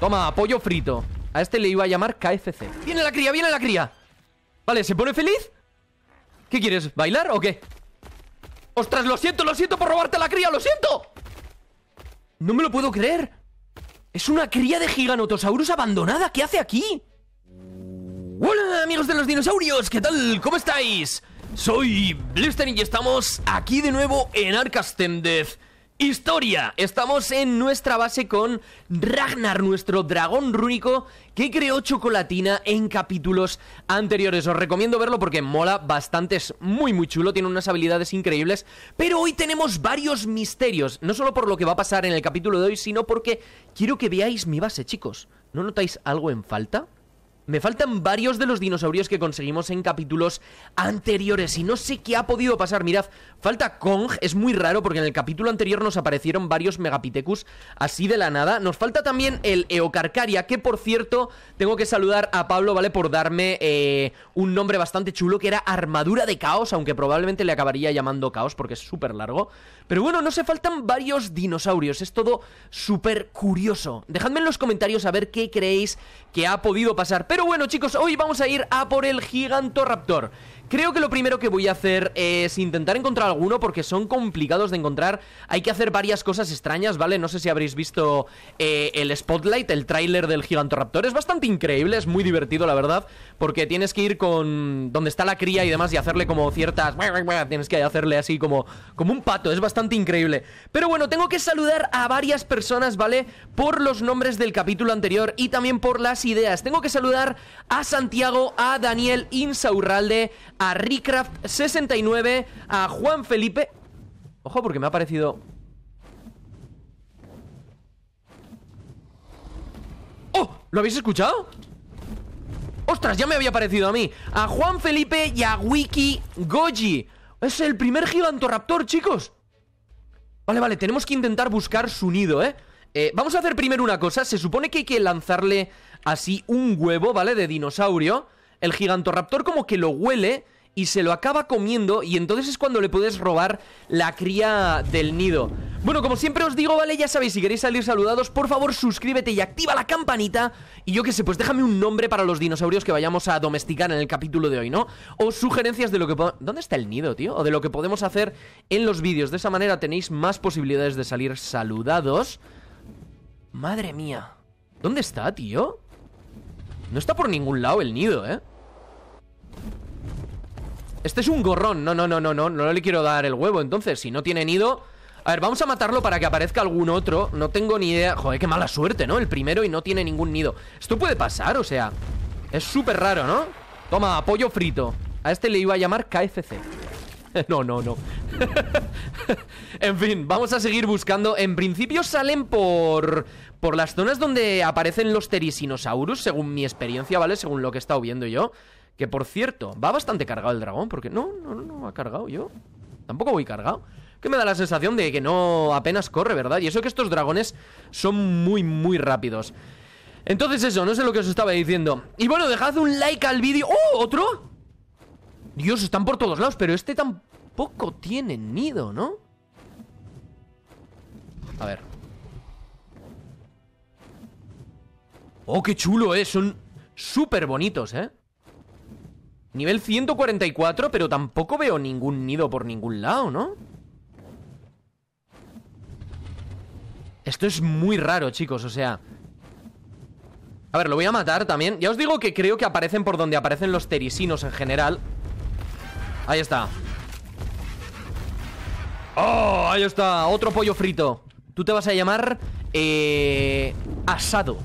Toma, pollo frito A este le iba a llamar KFC ¡Viene la cría, viene la cría! Vale, ¿se pone feliz? ¿Qué quieres, bailar o qué? ¡Ostras, lo siento, lo siento por robarte la cría! ¡Lo siento! No me lo puedo creer Es una cría de giganotosaurus abandonada ¿Qué hace aquí? Hola amigos de los dinosaurios, ¿qué tal? ¿Cómo estáis? Soy Blister y estamos aquí de nuevo en Arcas Tendez. Historia. Estamos en nuestra base con Ragnar, nuestro dragón rúnico que creó Chocolatina en capítulos anteriores. Os recomiendo verlo porque mola bastante, es muy muy chulo, tiene unas habilidades increíbles. Pero hoy tenemos varios misterios, no solo por lo que va a pasar en el capítulo de hoy, sino porque quiero que veáis mi base, chicos. ¿No notáis algo en falta? Me faltan varios de los dinosaurios que conseguimos en capítulos anteriores y no sé qué ha podido pasar. Mirad, falta Kong, es muy raro porque en el capítulo anterior nos aparecieron varios Megapithecus así de la nada. Nos falta también el Eocarcaria, que por cierto, tengo que saludar a Pablo, ¿vale? Por darme eh, un nombre bastante chulo que era Armadura de Caos, aunque probablemente le acabaría llamando Caos porque es súper largo. Pero bueno, no se faltan varios dinosaurios, es todo súper curioso. Dejadme en los comentarios a ver qué creéis que ha podido pasar. Pero bueno, chicos, hoy vamos a ir a por el Gigantoraptor. Creo que lo primero que voy a hacer es intentar encontrar alguno porque son complicados de encontrar. Hay que hacer varias cosas extrañas, ¿vale? No sé si habréis visto eh, el Spotlight, el tráiler del Gigantoraptor. Es bastante increíble, es muy divertido, la verdad, porque tienes que ir con donde está la cría y demás y hacerle como ciertas... Tienes que hacerle así como, como un pato, es bastante increíble. Pero bueno, tengo que saludar a varias personas, ¿vale? Por los nombres del capítulo anterior y también por las ideas. Tengo que saludar a Santiago, a Daniel Insaurralde, a Ricraft69, a Juan Felipe... Ojo, porque me ha parecido... ¡Oh! ¿Lo habéis escuchado? ¡Ostras! Ya me había parecido a mí. A Juan Felipe y a Wiki Goji. Es el primer gigantoraptor, chicos. Vale, vale, tenemos que intentar buscar su nido, ¿eh? eh, vamos a hacer primero una cosa. Se supone que hay que lanzarle así un huevo, ¿vale? De dinosaurio el gigantoraptor como que lo huele y se lo acaba comiendo y entonces es cuando le puedes robar la cría del nido. Bueno, como siempre os digo, ¿vale? Ya sabéis, si queréis salir saludados, por favor suscríbete y activa la campanita. Y yo qué sé, pues déjame un nombre para los dinosaurios que vayamos a domesticar en el capítulo de hoy, ¿no? O sugerencias de lo que... ¿Dónde está el nido, tío? O de lo que podemos hacer en los vídeos. De esa manera tenéis más posibilidades de salir saludados. Madre mía. ¿Dónde está, tío? No está por ningún lado el nido, ¿eh? Este es un gorrón. No, no, no, no, no. No le quiero dar el huevo. Entonces, si no tiene nido... A ver, vamos a matarlo para que aparezca algún otro. No tengo ni idea. Joder, qué mala suerte, ¿no? El primero y no tiene ningún nido. Esto puede pasar, o sea... Es súper raro, ¿no? Toma, pollo frito. A este le iba a llamar KFC. No, no, no. en fin, vamos a seguir buscando. En principio salen por por las zonas donde aparecen los Terisinosaurus, según mi experiencia, ¿vale? Según lo que he estado viendo yo. Que por cierto, va bastante cargado el dragón, porque no, no, no, no ha cargado yo. Tampoco voy cargado. Que me da la sensación de que no apenas corre, ¿verdad? Y eso que estos dragones son muy, muy rápidos. Entonces eso, no sé lo que os estaba diciendo. Y bueno, dejad un like al vídeo. ¡Oh, otro! Dios, están por todos lados, pero este tampoco tiene nido, ¿no? A ver Oh, qué chulo, eh. Son súper bonitos, eh. Nivel 144, pero tampoco veo ningún nido por ningún lado, ¿no? Esto es muy raro, chicos, o sea... A ver, lo voy a matar también. Ya os digo que creo que aparecen por donde aparecen los terisinos en general. Ahí está. ¡Oh! Ahí está. Otro pollo frito. Tú te vas a llamar... Eh... Asado.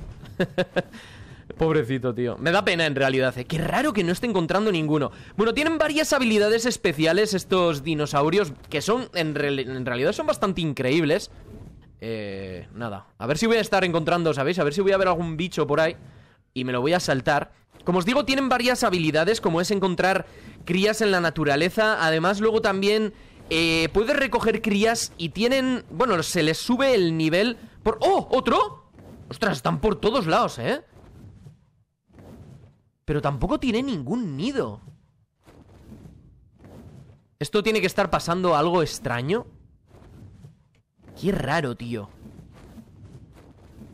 Pobrecito, tío. Me da pena en realidad. ¿eh? Qué raro que no esté encontrando ninguno. Bueno, tienen varias habilidades especiales estos dinosaurios que son, en, realidad, son bastante increíbles. Eh, nada. A ver si voy a estar encontrando, ¿sabéis? A ver si voy a ver algún bicho por ahí y me lo voy a saltar. Como os digo, tienen varias habilidades, como es encontrar crías en la naturaleza. Además, luego también eh, puede recoger crías y tienen... Bueno, se les sube el nivel por... ¡Oh! ¿Otro? Ostras, están por todos lados, ¿eh? Pero tampoco tiene ningún nido. Esto tiene que estar pasando algo extraño. Qué raro, tío.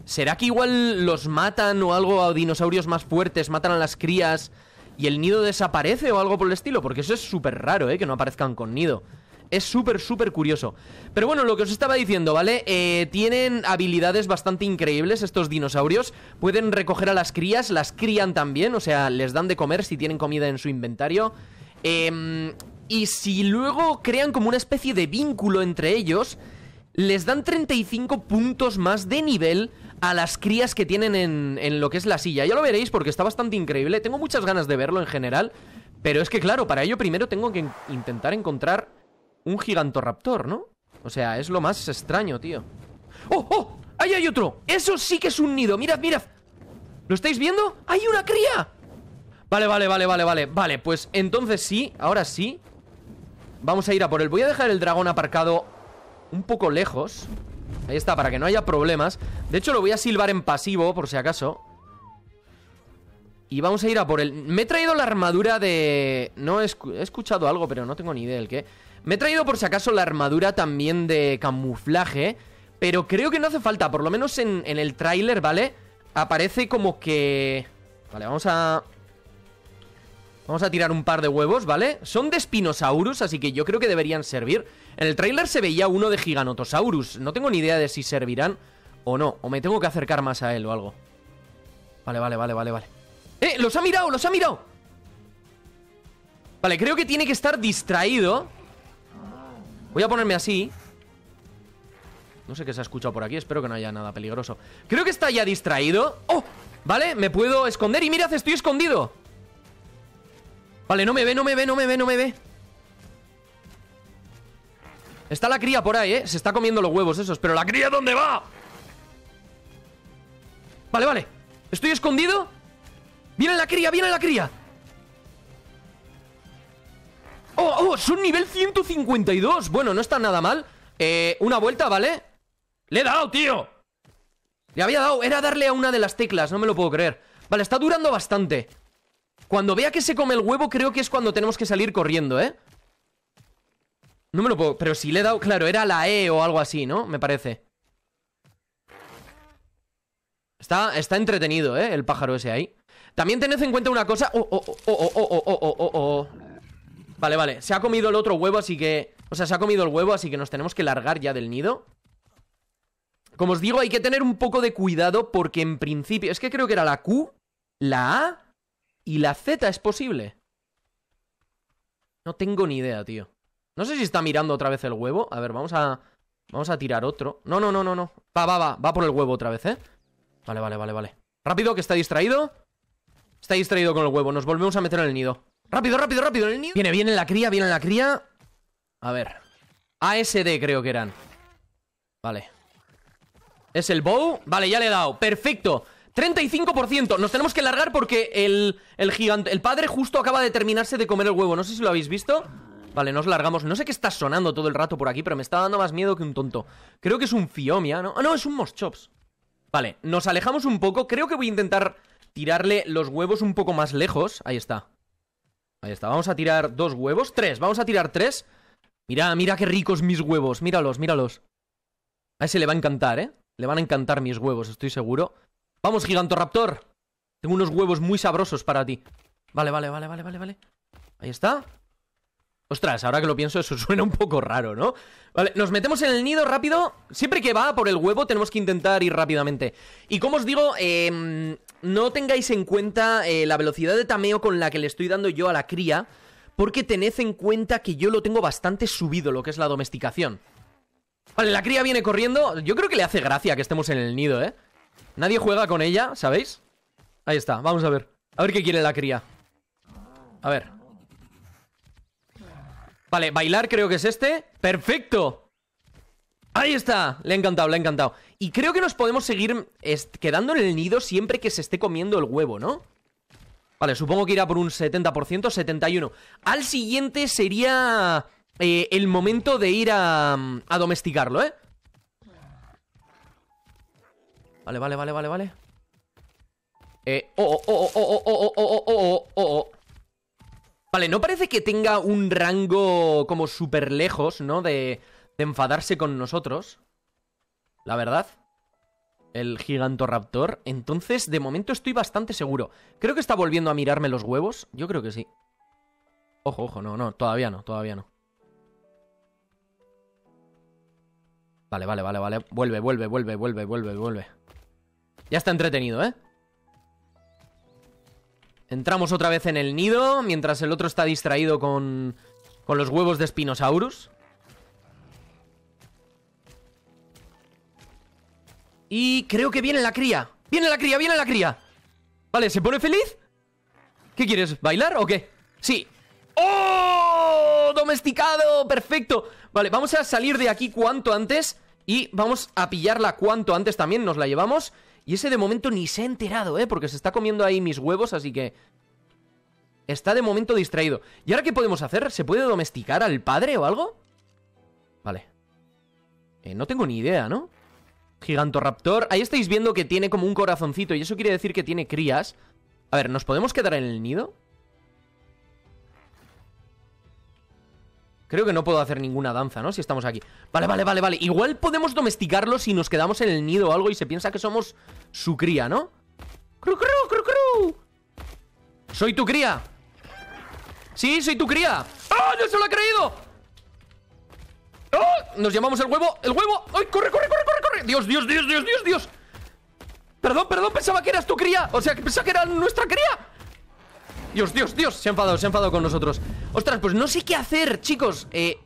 ¿Será que igual los matan o algo a dinosaurios más fuertes, matan a las crías y el nido desaparece o algo por el estilo? Porque eso es súper raro, ¿eh? Que no aparezcan con nido. Es súper, súper curioso. Pero bueno, lo que os estaba diciendo, ¿vale? Eh, tienen habilidades bastante increíbles estos dinosaurios. Pueden recoger a las crías, las crían también, o sea, les dan de comer si tienen comida en su inventario. Em, y si luego crean como una especie de vínculo entre ellos, les dan 35 puntos más de nivel a las crías que tienen en, en lo que es la silla. Ya lo veréis porque está bastante increíble. Tengo muchas ganas de verlo en general. Pero es que claro, para ello primero tengo que intentar encontrar un gigantoraptor, ¿no? O sea, es lo más extraño, tío. ¡Oh, oh! ¡Ahí hay otro! ¡Eso sí que es un nido! ¡Mirad, mirad! ¿Lo estáis viendo? ¡Hay una cría! Vale, vale, vale, vale, vale Vale, pues entonces sí, ahora sí Vamos a ir a por él Voy a dejar el dragón aparcado un poco lejos Ahí está, para que no haya problemas De hecho lo voy a silbar en pasivo, por si acaso Y vamos a ir a por él Me he traído la armadura de... No he escuchado algo, pero no tengo ni idea del qué me he traído por si acaso la armadura también de camuflaje, pero creo que no hace falta, por lo menos en, el tráiler, ¿vale? Aparece como que... Vale, vamos a... Vamos a tirar un par de huevos, ¿vale? Son de Spinosaurus, así que yo creo que deberían servir. En el tráiler se veía uno de Giganotosaurus. No tengo ni idea de si servirán o no. O me tengo que acercar más a él o algo. Vale, vale, vale, vale, vale. ¡Eh! ¡Los ha mirado! ¡Los ha mirado! Vale, creo que tiene que estar distraído Voy a ponerme así. No sé qué se ha escuchado por aquí, espero que no haya nada peligroso. Creo que está ya distraído. ¡Oh! Vale, me puedo esconder y mirad, estoy escondido. Vale, no me ve, no me ve, no me ve, no me ve. Está la cría por ahí, ¿eh? Se está comiendo los huevos esos, pero la cría ¿dónde va? Vale, vale. Estoy escondido. Viene la cría, viene la cría. ¡Oh, oh! Son nivel 152. Bueno, no está nada mal. Eh, una vuelta, ¿vale? ¡Le he dado, tío! Le había dado. Era darle a una de las teclas, no me lo puedo creer. Vale, está durando bastante. Cuando vea que se come el huevo, creo que es cuando tenemos que salir corriendo, ¿eh? No me lo puedo... Pero si le he dado... Claro, era la E o algo así, ¿no? Me parece. Está, está entretenido, ¿eh? El pájaro ese ahí. También tened en cuenta una cosa... Oh, oh, oh, oh, oh, oh, oh, oh, oh. oh. Vale, vale, se ha comido el otro huevo, así que... O sea, se ha comido el huevo, así que nos tenemos que largar ya del nido Como os digo, hay que tener un poco de cuidado porque en principio... Es que creo que era la Q, la A y la Z es posible No tengo ni idea, tío No sé si está mirando otra vez el huevo A ver, vamos a... Vamos a tirar otro No, no, no, no, no Va, va, va, va por el huevo otra vez, ¿eh? Vale, vale, vale, vale Rápido, que está distraído Está distraído con el huevo Nos volvemos a meter en el nido Rápido, rápido, rápido. El Viene, viene la cría, viene la cría. A ver. ASD creo que eran. Vale. Es el bow. Vale, ya le he dado. Perfecto. 35%. Nos tenemos que largar porque el, el gigante, el padre justo acaba de terminarse de comer el huevo. No sé si lo habéis visto. Vale, nos largamos. No sé qué está sonando todo el rato por aquí, pero me está dando más miedo que un tonto. Creo que es un Fiomia, ¿no? Ah, no, es un Moschops. Vale, nos alejamos un poco. Creo que voy a intentar tirarle los huevos un poco más lejos. Ahí está. Ahí está, vamos a tirar dos huevos. Tres, vamos a tirar tres. Mira, mira qué ricos mis huevos. Míralos, míralos. A ese le va a encantar, ¿eh? Le van a encantar mis huevos, estoy seguro. Vamos, Gigantoraptor. Tengo unos huevos muy sabrosos para ti. Vale, vale, vale, vale, vale, vale. Ahí está. Ostras, ahora que lo pienso, eso suena un poco raro, ¿no? Vale, nos metemos en el nido rápido. Siempre que va por el huevo, tenemos que intentar ir rápidamente. Y como os digo, eh, no tengáis en cuenta eh, la velocidad de tameo con la que le estoy dando yo a la cría, porque tened en cuenta que yo lo tengo bastante subido, lo que es la domesticación. Vale, la cría viene corriendo. Yo creo que le hace gracia que estemos en el nido, ¿eh? Nadie juega con ella, ¿sabéis? Ahí está, vamos a ver. A ver qué quiere la cría. A ver. Vale, bailar creo que es este. ¡Perfecto! Ahí está, le ha encantado, le ha encantado. Y creo que nos podemos seguir quedando en el nido siempre que se esté comiendo el huevo, ¿no? Vale, supongo que irá por un 70%, 71%. Al siguiente sería el momento de ir a, domesticarlo, ¿eh? Vale, vale, vale, vale, vale. Eh, oh, oh, oh, oh, oh, oh, oh, oh, oh, oh. Vale, no parece que tenga un rango como súper lejos, ¿no? De, de enfadarse con nosotros. La verdad. El gigantoraptor. Entonces, de momento estoy bastante seguro. Creo que está volviendo a mirarme los huevos. Yo creo que sí. Ojo, ojo, no, no. Todavía no, todavía no. Vale, vale, vale, vale. Vuelve, vuelve, vuelve, vuelve, vuelve, vuelve. Ya está entretenido, ¿eh? Entramos otra vez en el nido, mientras el otro está distraído con, con los huevos de Spinosaurus. Y creo que viene la cría. ¡Viene la cría! ¡Viene la cría! Vale, ¿se pone feliz? ¿Qué quieres? ¿Bailar o qué? Sí. ¡Oh! ¡Domesticado! ¡Perfecto! Vale, vamos a salir de aquí cuanto antes. Y vamos a pillarla cuanto antes también. Nos la llevamos. Y ese de momento ni se ha enterado, ¿eh? Porque se está comiendo ahí mis huevos, así que... Está de momento distraído. ¿Y ahora qué podemos hacer? ¿Se puede domesticar al padre o algo? Vale. Eh, no tengo ni idea, ¿no? Gigantoraptor. Ahí estáis viendo que tiene como un corazoncito y eso quiere decir que tiene crías. A ver, ¿nos podemos quedar en el nido? Creo que no puedo hacer ninguna danza, ¿no? Si estamos aquí. Vale, vale, vale, vale. Igual podemos domesticarlo si nos quedamos en el nido o algo y se piensa que somos su cría, ¿no? ¡Cru, cru, cru, cru! ¡Soy tu cría! ¡Sí, soy tu cría! ¡Ah, ¡Oh, no se lo ha creído! ¡Oh! Nos llamamos el huevo, el huevo. ¡Ay, corre, corre, corre, corre, corre! Dios, Dios, Dios, Dios, Dios, Dios. Perdón, perdón, pensaba que eras tu cría. O sea, pensaba que era nuestra cría. Dios, Dios, Dios. Se ha enfadado, se ha enfadado con nosotros. Ostras, pues no sé qué hacer, chicos. Eh,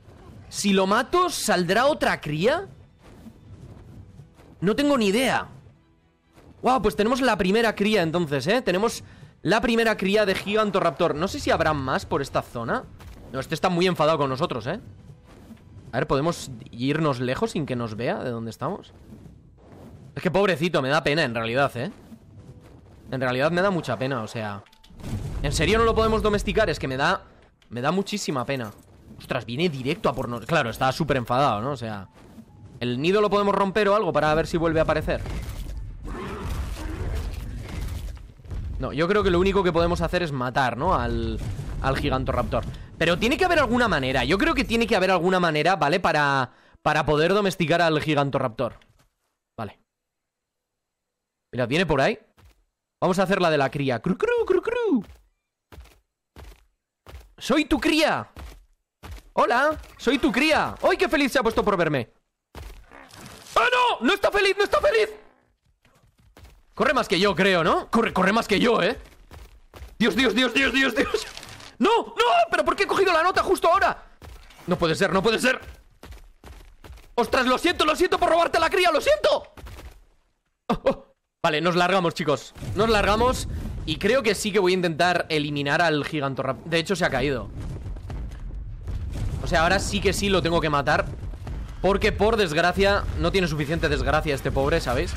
si lo mato, ¿saldrá otra cría? No tengo ni idea. Wow, pues tenemos la primera cría entonces, ¿eh? Tenemos la primera cría de Gigantoraptor. No sé si habrá más por esta zona. No, este está muy enfadado con nosotros, ¿eh? A ver, ¿podemos irnos lejos sin que nos vea de dónde estamos? Es que pobrecito, me da pena en realidad, ¿eh? En realidad me da mucha pena, o sea... ¿En serio no lo podemos domesticar? Es que me da... Me da muchísima pena. Ostras, viene directo a por nosotros. Claro, está súper enfadado, ¿no? O sea... ¿El nido lo podemos romper o algo para ver si vuelve a aparecer? No, yo creo que lo único que podemos hacer es matar, ¿no? Al, al Gigantoraptor. Pero tiene que haber alguna manera, yo creo que tiene que haber alguna manera, ¿vale? Para, para poder domesticar al Gigantoraptor. Vale. Mira, viene por ahí. Vamos a hacer la de la cría. ¡Cru, cru, cru, cru! ¡Soy tu cría! ¡Hola! ¡Soy tu cría! ¡Ay, qué feliz se ha puesto por verme! ¡Ah, no! ¡No está feliz! ¡No está feliz! Corre más que yo, creo, ¿no? Corre, corre más que yo, ¿eh? Dios, Dios, Dios, Dios, Dios, Dios. ¡No! ¡No! ¿Pero por qué he cogido la nota justo ahora? No puede ser, no puede ser ¡Ostras! Lo siento, lo siento por robarte la cría ¡Lo siento! Oh, oh. Vale, nos largamos, chicos Nos largamos Y creo que sí que voy a intentar eliminar al gigantorra... De hecho, se ha caído O sea, ahora sí que sí lo tengo que matar Porque, por desgracia No tiene suficiente desgracia este pobre, ¿sabéis?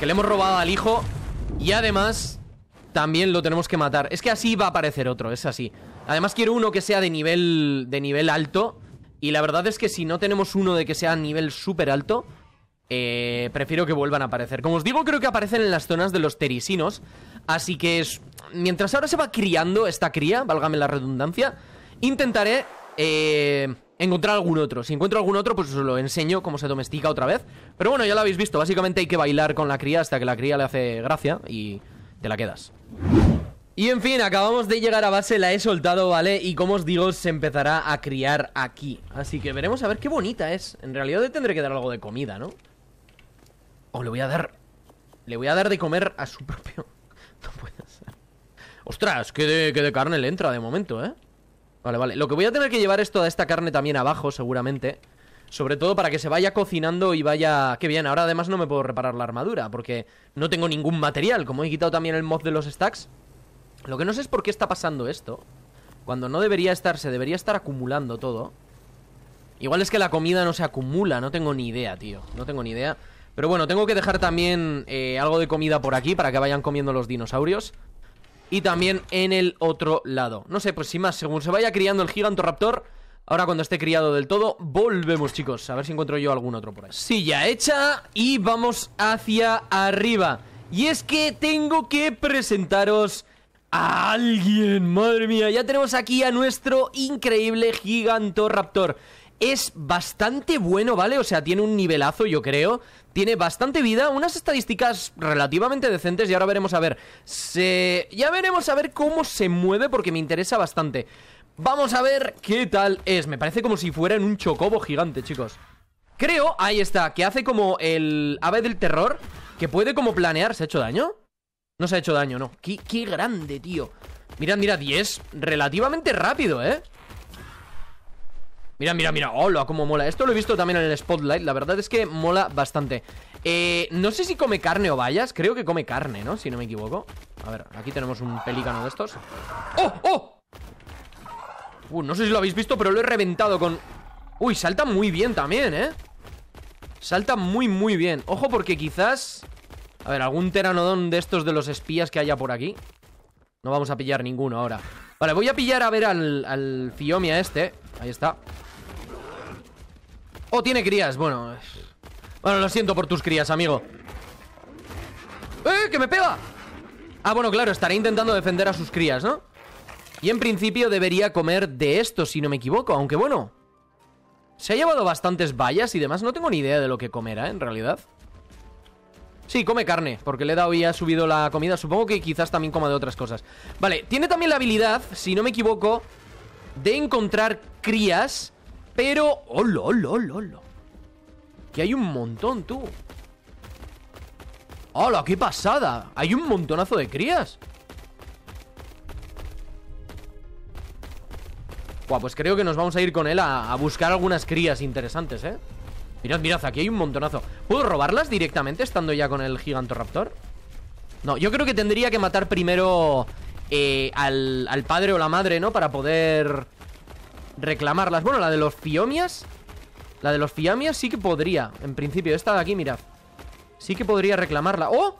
Que le hemos robado al hijo Y además también lo tenemos que matar. Es que así va a aparecer otro, es así. Además quiero uno que sea de nivel, de nivel alto. Y la verdad es que si no tenemos uno de que sea nivel súper alto, eh, prefiero que vuelvan a aparecer. Como os digo, creo que aparecen en las zonas de los terisinos. Así que es, mientras ahora se va criando esta cría, válgame la redundancia, intentaré eh, encontrar algún otro. Si encuentro algún otro, pues os lo enseño cómo se domestica otra vez. Pero bueno, ya lo habéis visto. Básicamente hay que bailar con la cría hasta que la cría le hace gracia y te la quedas. Y en fin, acabamos de llegar a base, la he soltado, ¿vale? Y como os digo, se empezará a criar aquí. Así que veremos a ver qué bonita es. En realidad le tendré que dar algo de comida, ¿no? O le voy a dar... Le voy a dar de comer a su propio... No puede ser. Ostras, ¿qué de, de carne le entra de momento, ¿eh? Vale, vale. Lo que voy a tener que llevar es toda esta carne también abajo, seguramente sobre todo para que se vaya cocinando y vaya... Que bien, ahora además no me puedo reparar la armadura, porque no tengo ningún material, como he quitado también el mod de los stacks. Lo que no sé es por qué está pasando esto, cuando no debería estar, se debería estar acumulando todo. Igual es que la comida no se acumula, no tengo ni idea, tío, no tengo ni idea. Pero bueno, tengo que dejar también eh, algo de comida por aquí para que vayan comiendo los dinosaurios. Y también en el otro lado. No sé, pues sin más, según se vaya criando el Gigantoraptor... Ahora cuando esté criado del todo, volvemos chicos. A ver si encuentro yo algún otro por ahí. Silla hecha y vamos hacia arriba. Y es que tengo que presentaros a alguien. Madre mía, ya tenemos aquí a nuestro increíble Gigantoraptor. Es bastante bueno, ¿vale? O sea, tiene un nivelazo, yo creo. Tiene bastante vida, unas estadísticas relativamente decentes y ahora veremos a ver. Se... Ya veremos a ver cómo se mueve porque me interesa bastante. Vamos a ver qué tal es. Me parece como si fuera en un chocobo gigante, chicos. Creo, ahí está, que hace como el ave del terror, que puede como planear. ¿Se ha hecho daño? No se ha hecho daño, no. Qué, grande, tío. Mira, mira, y es relativamente rápido, ¿eh? Mira, mira, mira, hola, cómo mola Esto lo he visto también en el Spotlight, la verdad es que mola bastante eh, no sé si come carne o bayas. Creo que come carne, ¿no? Si no me equivoco A ver, aquí tenemos un pelícano de estos ¡Oh, oh! Uh, no sé si lo habéis visto, pero lo he reventado con... Uy, salta muy bien también, ¿eh? Salta muy, muy bien Ojo porque quizás... A ver, algún teranodón de estos de los espías que haya por aquí No vamos a pillar ninguno ahora Vale, voy a pillar a ver al, al a este Ahí está Oh, tiene crías, bueno Bueno, lo siento por tus crías, amigo ¡Eh, que me pega! Ah, bueno, claro, estaré intentando defender a sus crías, ¿no? Y en principio debería comer de esto, si no me equivoco, aunque bueno. Se ha llevado bastantes vallas y demás, no tengo ni idea de lo que comerá, en realidad. Sí, come carne, porque le he dado y ha subido la comida. Supongo que quizás también coma de otras cosas. Vale, tiene también la habilidad, si no me equivoco, de encontrar crías, pero... oh, lo oh, oh, oh, lo Que hay un montón, tú. ¡Hola, qué pasada! Hay un montonazo de crías. pues creo que nos vamos a ir con él a, buscar algunas crías interesantes, ¿eh? Mirad, mirad, aquí hay un montonazo ¿Puedo robarlas directamente estando ya con el Gigantoraptor? No, yo creo que tendría que matar primero eh, al, al, padre o la madre, ¿no? Para poder reclamarlas Bueno, la de los fiomias La de los Fiomias sí que podría, en principio Esta de aquí, mirad Sí que podría reclamarla ¡Oh!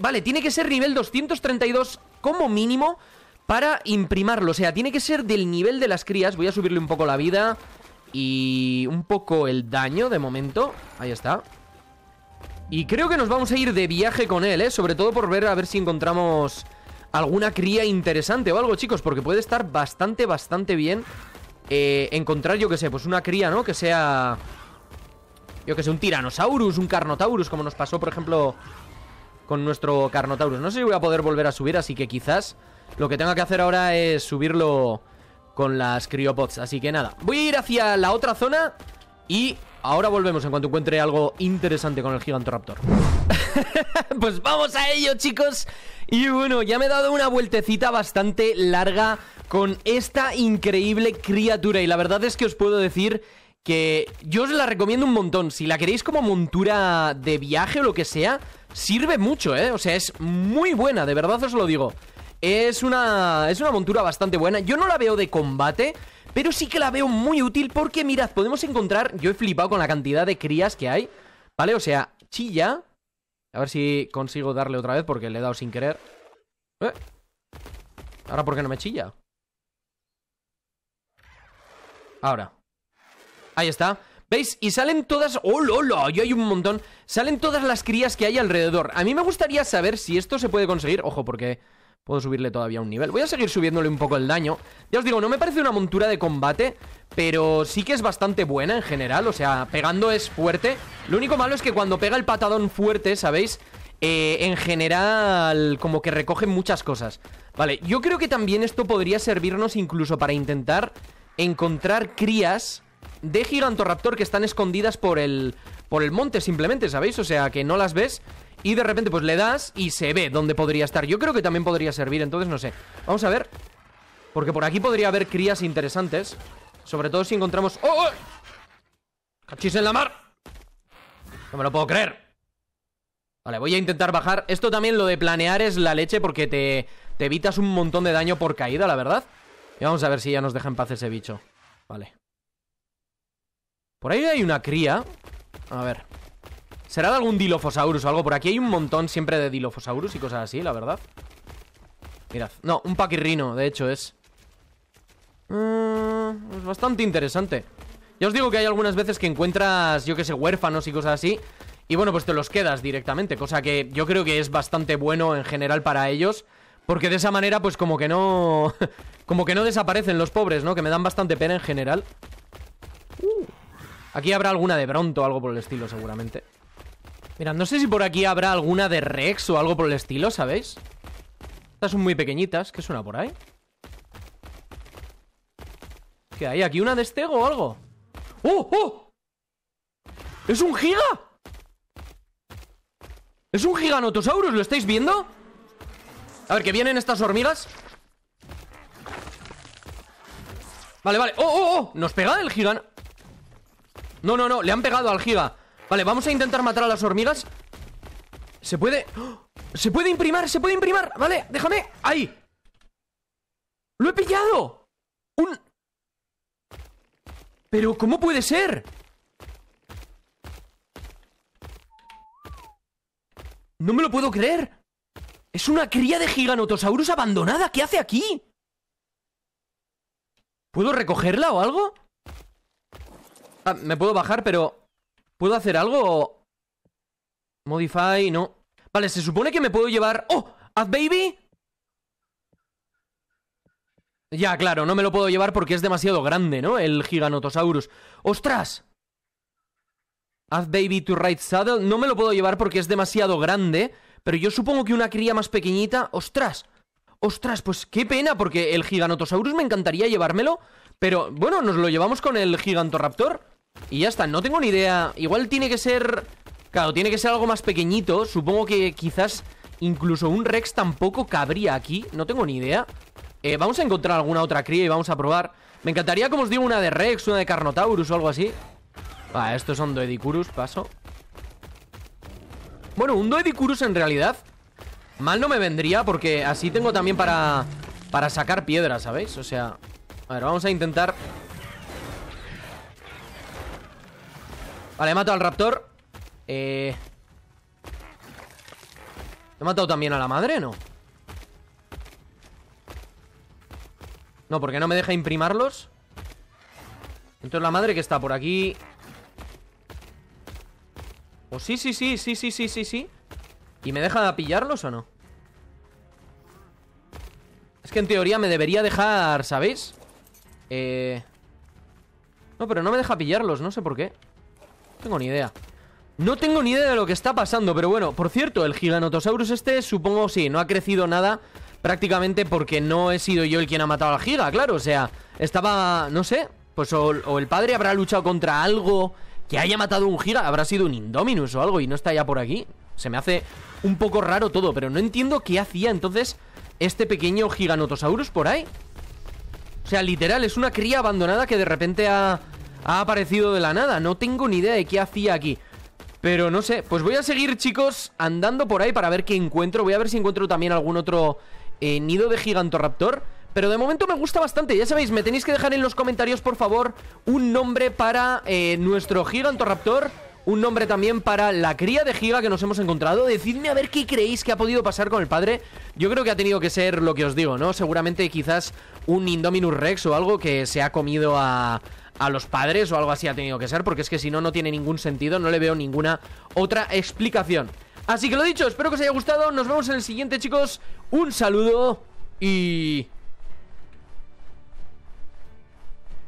vale, tiene que ser nivel 232 como mínimo para imprimarlo. O sea, tiene que ser del nivel de las crías. Voy a subirle un poco la vida y un poco el daño de momento. Ahí está. Y creo que nos vamos a ir de viaje con él, ¿eh? Sobre todo por ver a ver si encontramos alguna cría interesante o algo, chicos. Porque puede estar bastante, bastante bien eh, encontrar, yo que sé, pues una cría, ¿no? Que sea... Yo que sé, un Tiranosaurus, un Carnotaurus, como nos pasó, por ejemplo, con nuestro Carnotaurus. No sé si voy a poder volver a subir, así que quizás lo que tenga que hacer ahora es subirlo con las criopods. Así que nada, voy a ir hacia la otra zona y ahora volvemos en cuanto encuentre algo interesante con el Gigantoraptor. pues vamos a ello, chicos. Y bueno, ya me he dado una vueltecita bastante larga con esta increíble criatura y la verdad es que os puedo decir que yo os la recomiendo un montón. Si la queréis como montura de viaje o lo que sea, sirve mucho, ¿eh? O sea, es muy buena, de verdad os lo digo. Es una, es una montura bastante buena. Yo no la veo de combate, pero sí que la veo muy útil porque, mirad, podemos encontrar... Yo he flipado con la cantidad de crías que hay, ¿vale? O sea, chilla. A ver si consigo darle otra vez porque le he dado sin querer. ¿Eh? ¿Ahora por qué no me chilla? Ahora. Ahí está. ¿Veis? Y salen todas... ¡Oh, lo! Yo hay un montón. Salen todas las crías que hay alrededor. A mí me gustaría saber si esto se puede conseguir. Ojo, porque puedo subirle todavía un nivel. Voy a seguir subiéndole un poco el daño. Ya os digo, no me parece una montura de combate, pero sí que es bastante buena en general. O sea, pegando es fuerte. Lo único malo es que cuando pega el patadón fuerte, ¿sabéis? Eh, en general, como que recoge muchas cosas. Vale, yo creo que también esto podría servirnos incluso para intentar encontrar crías de Gigantoraptor que están escondidas por el, por el monte simplemente, ¿sabéis? O sea, que no las ves y de repente pues le das y se ve dónde podría estar. Yo creo que también podría servir, entonces no sé. Vamos a ver, porque por aquí podría haber crías interesantes, sobre todo si encontramos... ¡Oh! oh! cachis en la mar! No me lo puedo creer. Vale, voy a intentar bajar. Esto también lo de planear es la leche porque te, te evitas un montón de daño por caída, la verdad. Y vamos a ver si ya nos deja en paz ese bicho. Vale. Por ahí hay una cría A ver Será de algún Dilophosaurus o algo Por aquí hay un montón siempre de Dilophosaurus y cosas así, la verdad Mirad No, un paquirrino, de hecho es eh, Es bastante interesante Ya os digo que hay algunas veces que encuentras Yo que sé, huérfanos y cosas así y bueno, pues te los quedas directamente, cosa que yo creo que es bastante bueno en general para ellos, porque de esa manera pues como que no como que no desaparecen los pobres, ¿no? Que me dan bastante pena en general. Uh. Aquí habrá alguna de Bronto o algo por el estilo, seguramente. Mira, no sé si por aquí habrá alguna de Rex o algo por el estilo, ¿sabéis? Estas son muy pequeñitas. ¿Qué suena por ahí? ¿Qué hay? ¿Aquí una de Stego o algo? ¡Oh, oh! ¡Es un giga! ¡Es un giganotosaurus! ¿Lo estáis viendo? A ver, que vienen estas hormigas Vale, vale ¡Oh, oh, oh! Nos pega el gigante no, no, no, le han pegado al giga Vale, vamos a intentar matar a las hormigas Se puede... ¡Oh! Se puede imprimar, se puede imprimar Vale, déjame, ahí ¡Lo he pillado! Un... Pero, ¿cómo puede ser? No me lo puedo creer Es una cría de giganotosaurus abandonada ¿Qué hace aquí? ¿Puedo recogerla o algo? me puedo bajar, pero... ¿Puedo hacer algo Modify, no. Vale, se supone que me puedo llevar... ¡Oh! ¿Ad Baby? Ya, claro, no me lo puedo llevar porque es demasiado grande, ¿no? El Giganotosaurus. ¡Ostras! Haz Baby to Right Saddle. No me lo puedo llevar porque es demasiado grande. Pero yo supongo que una cría más pequeñita. ¡Ostras! ¡Ostras! Pues qué pena, porque el Giganotosaurus me encantaría llevármelo. Pero bueno, nos lo llevamos con el Gigantoraptor. Y ya está, no tengo ni idea. Igual tiene que ser... Claro, tiene que ser algo más pequeñito. Supongo que quizás incluso un Rex tampoco cabría aquí. No tengo ni idea. Eh, vamos a encontrar alguna otra cría y vamos a probar. Me encantaría, como os digo, una de Rex, una de Carnotaurus o algo así. Ah, estos son Doedicurus, paso. Bueno, un Doedicurus en realidad Mal no me vendría porque así tengo también para, para sacar piedras, ¿sabéis? O sea, a ver, vamos a intentar Vale, he matado al raptor. Eh... ¿He matado también a la madre, no? No, porque no me deja imprimarlos. Entonces la madre que está por aquí... O oh, sí, sí, sí, sí, sí, sí, sí, sí. ¿Y me deja pillarlos o no? Es que en teoría me debería dejar, ¿sabéis? Eh... No, pero no me deja pillarlos, no sé por qué tengo ni idea. No tengo ni idea de lo que está pasando, pero bueno, por cierto, el Giganotosaurus este supongo sí, no ha crecido nada prácticamente porque no he sido yo el quien ha matado al Giga, claro, o sea, estaba, no sé, pues o, el padre habrá luchado contra algo que haya matado un Giga, habrá sido un Indominus o algo y no está ya por aquí. Se me hace un poco raro todo, pero no entiendo qué hacía entonces este pequeño Giganotosaurus por ahí. O sea, literal, es una cría abandonada que de repente ha ha aparecido de la nada. No tengo ni idea de qué hacía aquí. Pero no sé, pues voy a seguir, chicos, andando por ahí para ver qué encuentro. Voy a ver si encuentro también algún otro eh, nido de gigantoraptor. Pero de momento me gusta bastante, ya sabéis, me tenéis que dejar en los comentarios, por favor, un nombre para eh, nuestro gigantoraptor. Un nombre también para la cría de Giga que nos hemos encontrado. Decidme a ver qué creéis que ha podido pasar con el padre. Yo creo que ha tenido que ser lo que os digo, ¿no? Seguramente quizás un Indominus Rex o algo que se ha comido a, a los padres o algo así ha tenido que ser, porque es que si no, no tiene ningún sentido, no le veo ninguna otra explicación. Así que lo dicho, espero que os haya gustado, nos vemos en el siguiente chicos, un saludo y...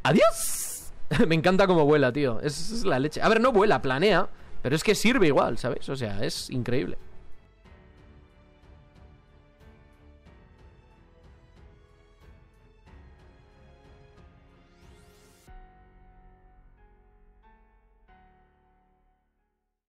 ¡Adiós! Me encanta cómo vuela, tío, es, la leche. A ver, no vuela, planea, pero es que sirve igual, ¿sabes? O sea, es increíble.